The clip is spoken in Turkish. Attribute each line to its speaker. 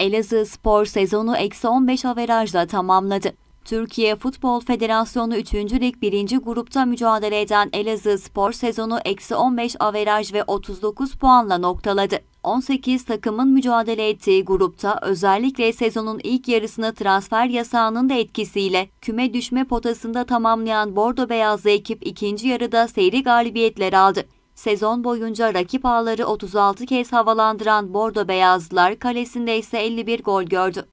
Speaker 1: Elazığ spor sezonu eksi 15 averajla tamamladı. Türkiye Futbol Federasyonu 3. Lig 1. grupta mücadele eden Elazığ Spor sezonu eksi 15 averaj ve 39 puanla noktaladı. 18 takımın mücadele ettiği grupta özellikle sezonun ilk yarısını transfer yasağının da etkisiyle küme düşme potasında tamamlayan Bordo Beyazlı ekip ikinci yarıda seyri galibiyetler aldı. Sezon boyunca rakip ağları 36 kez havalandıran Bordo Beyazlılar kalesinde ise 51 gol gördü.